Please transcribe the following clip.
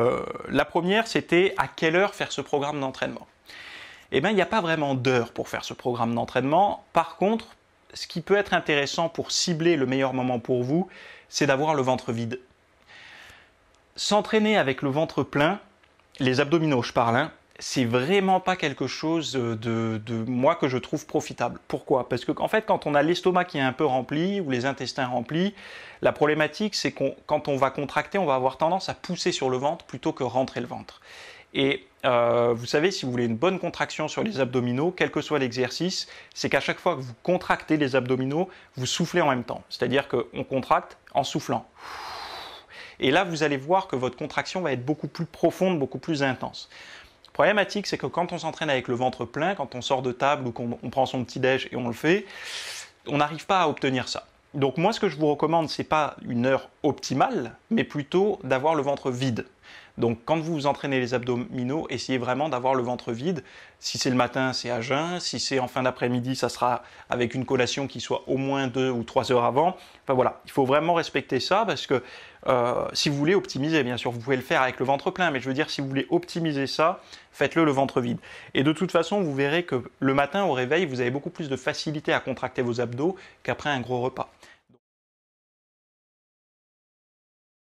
Euh, la première, c'était à quelle heure faire ce programme d'entraînement Eh bien, il n'y a pas vraiment d'heure pour faire ce programme d'entraînement. Par contre, ce qui peut être intéressant pour cibler le meilleur moment pour vous, c'est d'avoir le ventre vide. S'entraîner avec le ventre plein, les abdominaux, je parle, hein, c'est vraiment pas quelque chose euh, de, moi que je trouve profitable. Pourquoi Parce que en fait, quand on a l'estomac qui est un peu rempli ou les intestins remplis, la problématique c'est qu'on quand on va contracter, on va avoir tendance à pousser sur le ventre plutôt que rentrer le ventre. Et euh, vous savez, si vous voulez une bonne contraction sur les abdominaux, quel que soit l'exercice, c'est qu'à chaque fois que vous contractez les abdominaux, vous soufflez en même temps. C'est-à-dire qu'on contracte en soufflant. Et là, vous allez voir que votre contraction va être beaucoup plus profonde, beaucoup plus intense. Problématique, c'est que quand on s'entraîne avec le ventre plein, quand on sort de table ou qu'on prend son petit déj et on le fait, on n'arrive pas à obtenir ça. Donc moi, ce que je vous recommande, c'est pas une heure optimale, mais plutôt d'avoir le ventre vide. Donc quand vous vous entraînez les abdominaux, essayez vraiment d'avoir le ventre vide. Si c'est le matin, c'est à jeun. Si c'est en fin d'après-midi, ça sera avec une collation qui soit au moins deux ou trois heures avant. Enfin voilà, il faut vraiment respecter ça parce que euh, si vous voulez optimiser, bien sûr, vous pouvez le faire avec le ventre plein, mais je veux dire, si vous voulez optimiser ça, faites-le le ventre vide. Et de toute façon, vous verrez que le matin au réveil, vous avez beaucoup plus de facilité à contracter vos abdos qu'après un gros repas.